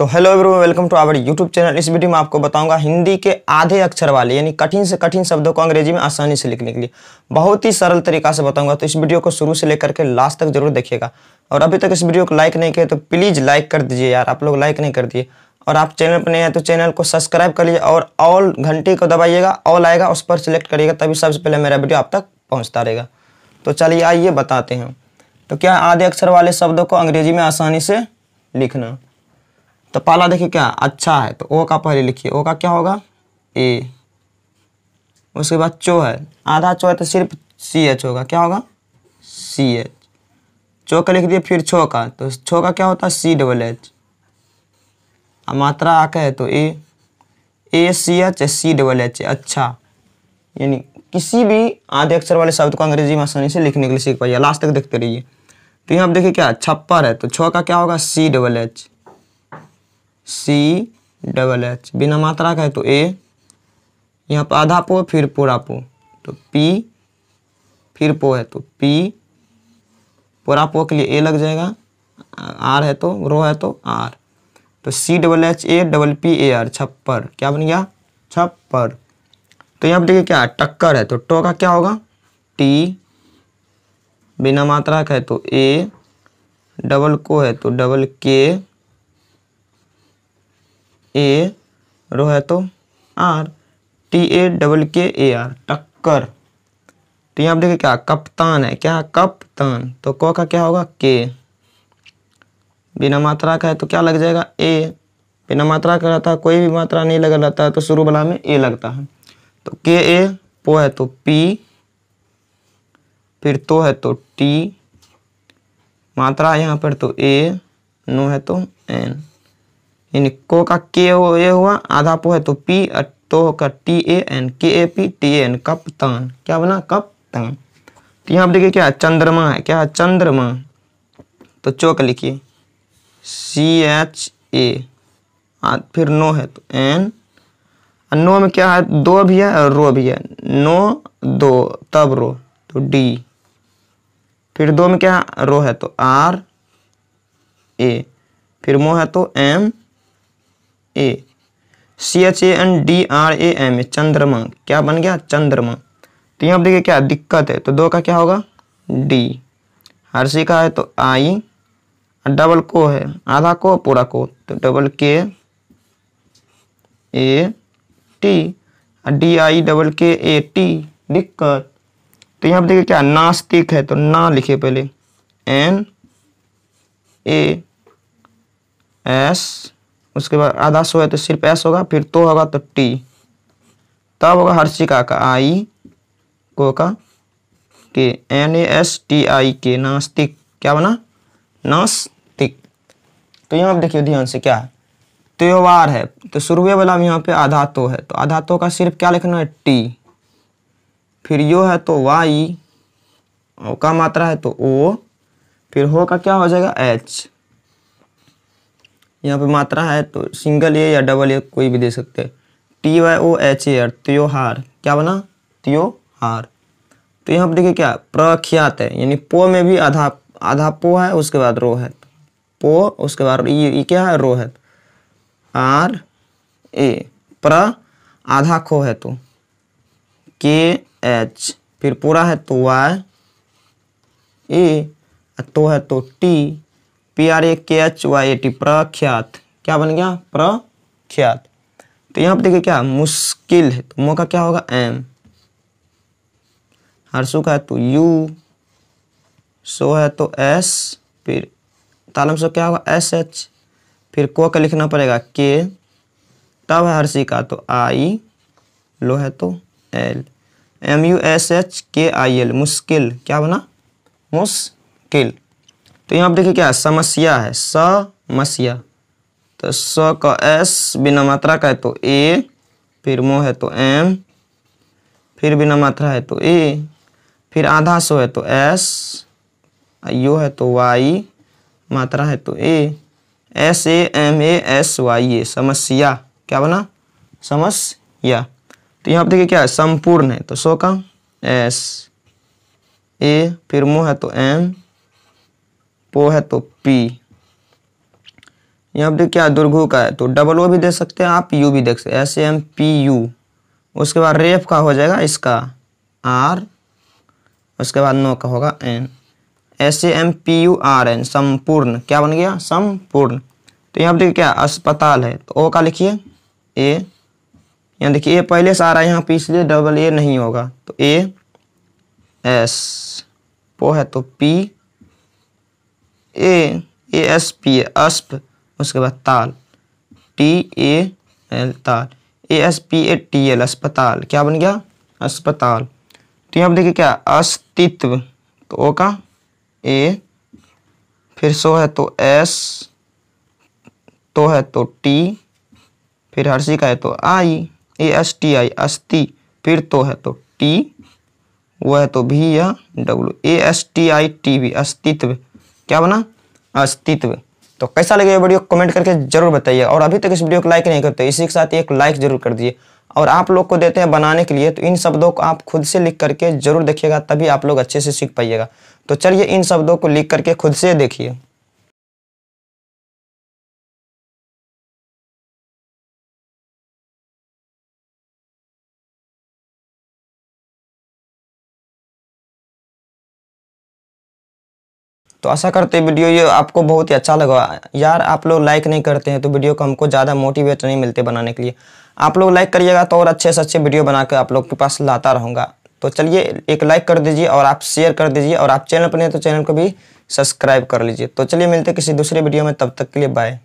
तो hello everyone welcome to our YouTube channel इस video में आपको बताऊंगा हिंदी के आधे अक्षर वाले यानी कठिन से कठिन शब्दों को अंग्रेजी में आसानी से लिखने के लिए बहुत ही सरल तरीका से बताऊंगा तो इस वीडियो को शुरू से लेकर के लास्ट तक जरूर देखिएगा और अभी तक इस वीडियो को लाइक नहीं किया तो प्लीज़ लाइक कर दीजिए यार आप लोग लाइक नहीं कर दिए और आप चैनल पर नहीं आए तो चैनल को सब्सक्राइब कर लीजिए और ऑल घंटे को दबाइएगा ऑल आएगा उस पर सिलेक्ट करिएगा तभी सबसे पहले मेरा वीडियो आप तक पहुँचता रहेगा तो चलिए आइए बताते हैं तो क्या आधे अक्षर वाले शब्दों को अंग्रेजी में आसानी से लिखना तो पहला देखिए क्या अच्छा है तो ओ का पहले लिखिए ओ का क्या होगा ए उसके बाद चो है आधा चो है तो सिर्फ सी एच होगा क्या होगा सी एच चो का लिख दिए फिर छो का तो छो का क्या होता है सी डबल एच और मात्रा आके है तो A A C H C double H अच्छा यानी किसी भी आधे अक्षर वाले शब्द को अंग्रेजी में आसानी से लिखने के लिए सीख पाइए लास्ट तक देखते रहिए तो यहाँ आप देखिए क्या छप्पर है तो छो का क्या होगा C double H C double H बिना मात्रा का है तो ए यहाँ पर आधा पो फिर पूरा पो तो पी फिर पो है तो पी पूरा पो के लिए ए लग जाएगा आर है तो रो है तो आर तो C double H A double P A R छप्पर क्या बन गया छप्पर तो यहाँ पर देखिए क्या टक्कर है तो टो का क्या होगा टी बिना मात्रा का है तो ए डबल को है तो डबल के ए रो है तो R T A double K A R टक्कर तो यहाँ पर देखिए क्या कप्तान है क्या कप्तान तो क का क्या होगा के बिना मात्रा का है तो क्या लग जाएगा ए बिना मात्रा का रहता है कोई भी मात्रा नहीं लग रहता है तो शुरू वाला में ए लगता है तो के ए पो है तो पी फिर तो है तो टी मात्रा यहाँ पर तो ए नो है तो एन यानी को का के हो ए हुआ आधा पो है तो पी तो का टी ए एन के ए पी टी एन कप्तान क्या बना कप्तान तो यहाँ पर देखिए क्या चंद्रमा है क्या चंद्रमा तो चौक लिखिए सी एच ए फिर नो है तो एन नो में क्या है दो भी है और रो भी है नो दो तब रो तो डी फिर दो में क्या है रो है तो आर ए फिर मो है तो M A C H A N D R A M A चंद्रमा क्या बन गया चंद्रमा तो यहाँ पर देखिए क्या दिक्कत है तो दो का क्या होगा डी हर्षी का है तो आई डबल को है आधा को पूरा को तो double K A T D I double K A T दिक्कत तो यहाँ पर देखिए क्या नास्तिक है तो ना लिखे पहले एन ए एस उसके बाद आधा सो है तो सिर्फ एस होगा फिर तो होगा तो टी तब होगा हर्षिका का आई को का के N A S T I K नास्तिक क्या बना नास्तिक तो यहाँ पर देखिए ध्यान से क्या है त्योहार है तो शुरू वाला भी यहाँ पे आधा तो है तो आधा तो का सिर्फ क्या लिखना है टी फिर यो है तो वाई का मात्रा है तो ओ फिर हो का क्या हो जाएगा एच यहाँ पे मात्रा है तो सिंगल ए या डबल ए कोई भी दे सकते T Y O H A R त्योहार क्या बना त्योहार तो यहाँ पे देखिए क्या प्रख्यात है यानी पो में भी आधा आधा पो है उसके बाद रो है पो उसके बाद ये क्या है रो है आर ए प्र आधा खो है तो के एच फिर पूरा है तो वाई ए तो है तो टी पी आर ए के एच वाई ए टी प्रख्यात क्या बन गया प्रख्यात तो यहाँ पर देखिए क्या मुश्किल है तो मौका क्या होगा एम हर्षु का है तो यू सो है तो एस फिर तालम सो क्या होगा एस एच फिर को का लिखना पड़ेगा के तब है हर्षी का तो आई लो है तो L M U S H K I L मुश्किल क्या बना मुश्किल तो यहाँ पर देखिए क्या समस्या है समस्या तो स का एस बिना मात्रा का है तो ए फिर मो है तो एम फिर बिना मात्रा है तो ए फिर आधा सो है तो एस यू है तो वाई मात्रा है तो A S A M A S Y A समस्या क्या बना समस्या तो यहाँ पर देखिए क्या है संपूर्ण है तो सो का एस ए फिर मो है तो एम पो है तो पी यहाँ पे क्या दुर्घु का है तो डबल ओ भी दे सकते हैं आप यू भी देख सकते एस एम पी यू उसके बाद रेफ का हो जाएगा इसका आर उसके बाद नो का होगा N S M P U R N संपूर्ण क्या बन गया संपूर्ण तो यहाँ पर देखिए क्या अस्पताल है तो ओ का लिखिए ए यहाँ देखिए ए पहले से आ रहा है यहाँ पे इसलिए डबल ए नहीं होगा तो ए एस पो है तो P A A S P A अस्प उसके बाद ताल टी ए एल ताल A S P A T L अस्पताल क्या बन गया अस्पताल तो यहाँ पर देखिए क्या अस्तित्व तो ओ का ए फिर सो है तो एस तो है तो टी फिर हर्षी का है तो आई ए एस टी आई अस्थि फिर तो है तो टी वो है तो भी या W A S T I T V अस्तित्व क्या बना अस्तित्व तो कैसा लगे वीडियो कमेंट करके जरूर बताइए और अभी तक इस वीडियो को लाइक नहीं करते इसी के साथ एक लाइक जरूर कर दिए और आप लोग को देते हैं बनाने के लिए तो इन शब्दों को आप खुद से लिख करके जरूर देखिएगा तभी आप लोग अच्छे से सीख पाइएगा तो चलिए इन शब्दों को लिख करके खुद से देखिए तो आशा करते हैं वीडियो ये आपको बहुत ही अच्छा लगा यार आप लोग लाइक नहीं करते हैं तो वीडियो को हमको ज़्यादा मोटिवेट नहीं मिलते बनाने के लिए आप लोग लाइक करिएगा तो और अच्छे से अच्छे वीडियो बनाकर आप लोग के पास लाता रहूँगा तो चलिए एक लाइक कर दीजिए और आप शेयर कर दीजिए और आप चैनल पर नहीं तो चैनल को भी सब्सक्राइब कर लीजिए तो चलिए मिलते किसी दूसरे वीडियो में तब तक के लिए बाय